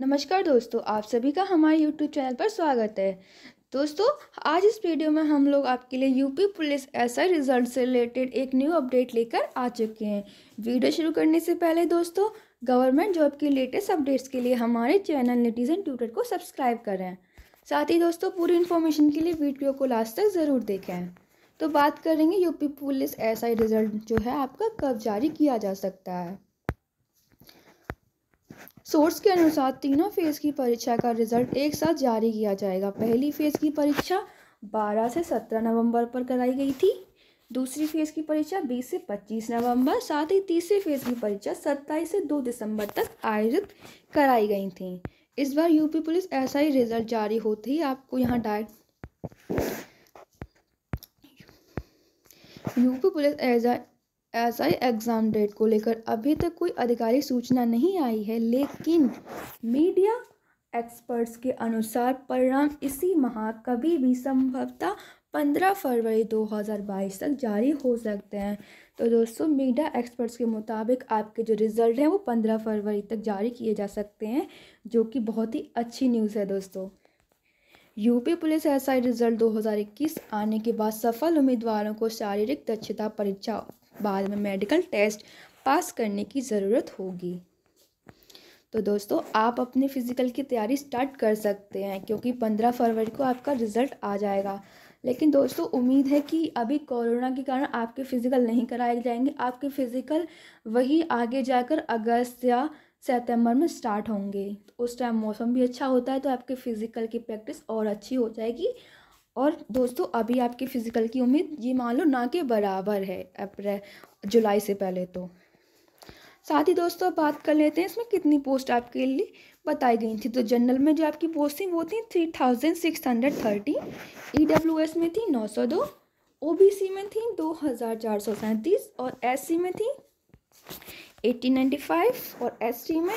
नमस्कार दोस्तों आप सभी का हमारे यूट्यूब चैनल पर स्वागत है दोस्तों आज इस वीडियो में हम लोग आपके लिए यूपी पुलिस एसआई रिजल्ट से रिलेटेड एक न्यू अपडेट लेकर आ चुके हैं वीडियो शुरू करने से पहले दोस्तों गवर्नमेंट जॉब की लेटेस्ट अपडेट्स के लिए हमारे चैनल नेटिजन ट्यूटर को सब्सक्राइब करें साथ ही दोस्तों पूरी इन्फॉर्मेशन के लिए वीडियो को लास्ट तक ज़रूर देखें तो बात करेंगे यूपी पुलिस एसआई रिजल्ट जो है आपका कब जारी किया जा सकता है सोर्स के अनुसार तीनों फेज़ की परीक्षा का रिजल्ट एक साथ जारी किया जाएगा पहली फ़ेज़ की परीक्षा 12 से 17 नवंबर पर कराई गई थी दूसरी फ़ेज़ की परीक्षा 20 से 25 नवंबर साथ ही तीसरी फ़ेज़ की परीक्षा 27 से 2 दिसंबर तक आयोजित कराई गई थी इस बार यूपी पुलिस ऐसा ही रिजल्ट जारी होते ही आपको यहाँ direct UP police SI exam date को लेकर अभी तक कोई आधिकारिक सूचना नहीं आई है लेकिन मीडिया एक्सपर्ट्स के अनुसार परिणाम इसी माह कभी भी संभवतः 15 फरवरी 2022 तक जारी हो सकते हैं तो दोस्तों मीडिया एक्सपर्ट्स के मुताबिक आपके जो रिज़ल्ट हैं वो 15 फरवरी तक जारी किए जा सकते हैं जो कि बहुत ही अच्छी न्यूज़ है दोस्तों यूपी पुलिस एसआई रिजल्ट 2021 आने के बाद सफल उम्मीदवारों को शारीरिक दक्षता परीक्षा बाद में मेडिकल टेस्ट पास करने की ज़रूरत होगी तो दोस्तों आप अपने फ़िज़िकल की तैयारी स्टार्ट कर सकते हैं क्योंकि पंद्रह फरवरी को आपका रिज़ल्ट आ जाएगा लेकिन दोस्तों उम्मीद है कि अभी कोरोना के कारण आपके फ़िज़िकल नहीं कराए जाएंगे आपके फ़िज़िकल वही आगे जाकर अगस्त या सितंबर में स्टार्ट होंगे उस टाइम मौसम भी अच्छा होता है तो आपके फ़िज़िकल की प्रैक्टिस और अच्छी हो जाएगी और दोस्तों अभी आपकी फ़िज़िकल की उम्मीद ये मान लो ना के बराबर है अप्रैल जुलाई से पहले तो साथ ही दोस्तों बात कर लेते हैं इसमें कितनी पोस्ट आपके लिए बताई गई थी तो जनरल में जो आपकी पोस्ट थी वो थी three thousand six hundred thirty E W S में थी नौ सौ दो ओ बी सी में थी दो हज़ार चार सौ सैंतीस और एस सी में थी एटीन नाइन्टी फाइव और एस टी में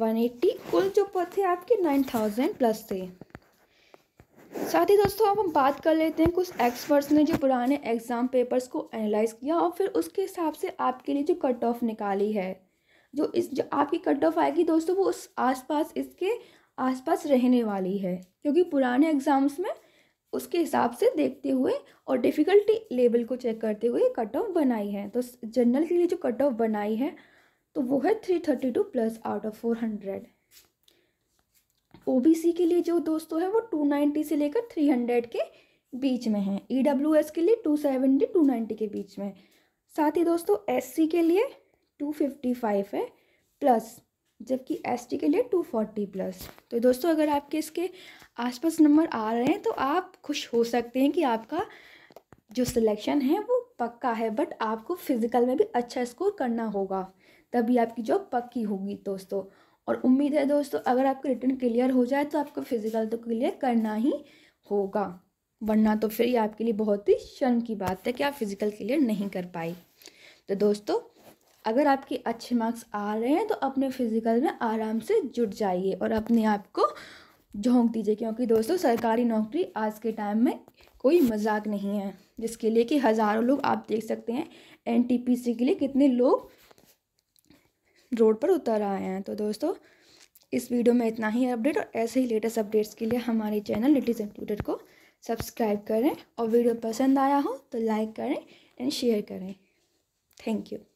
वन एट्टी कुल जो पद थे आपके नाइन थाउजेंड प्लस थे साथ ही दोस्तों अब हम बात कर लेते हैं कुछ एक्सपर्ट्स ने जो पुराने एग्ज़ाम पेपर्स को एनालाइज किया और फिर उसके हिसाब से आपके लिए जो कट ऑफ निकाली है जो इस जो आपकी कट ऑफ आएगी दोस्तों वो उस आसपास इसके आसपास रहने वाली है क्योंकि पुराने एग्ज़ाम्स में उसके हिसाब से देखते हुए और डिफ़िकल्टी लेवल को चेक करते हुए कट ऑफ बनाई है तो जनरल के लिए जो कट ऑफ बनाई है तो वो है three thirty two plus out of four hundred ओ के लिए जो दोस्तों है वो टू नाइन्टी से लेकर थ्री हंड्रेड के बीच में है ई डब्ल्यू एस के लिए टू सेवेंटी टू नाइन्टी के बीच में साथ ही दोस्तों एस सी के लिए टू फिफ्टी फाइव है प्लस जबकि एस टी के लिए टू फोर्टी प्लस तो दोस्तों अगर आपके इसके आसपास नंबर आ रहे हैं तो आप खुश हो सकते हैं कि आपका जो सिलेक्शन है वो पक्का है बट आपको फिज़िकल में भी अच्छा स्कोर करना होगा तभी आपकी जॉब पक्की होगी दोस्तों और उम्मीद है दोस्तों अगर आपका रिटर्न क्लियर हो जाए तो आपको फिजिकल तो क्लियर करना ही होगा वरना तो फिर ये आपके लिए बहुत ही शर्म की बात है कि आप फिजिकल क्लियर नहीं कर पाए तो दोस्तों अगर आपके अच्छे मार्क्स आ रहे हैं तो अपने फिजिकल में आराम से जुट जाइए और अपने आप को झोंक दीजिए क्योंकि दोस्तों सरकारी नौकरी आज के टाइम में कोई मजाक नहीं है जिसके लिए कि हज़ारों लोग आप देख सकते हैं एनटीपीसी के लिए कितने लोग रोड पर उतर आए हैं तो दोस्तों इस वीडियो में इतना ही अपडेट और ऐसे ही लेटेस्ट अपडेट्स के लिए हमारे चैनल लिटिज एंड ट्विटर को सब्सक्राइब करें और वीडियो पसंद आया हो तो लाइक करें एंड शेयर करें थैंक यू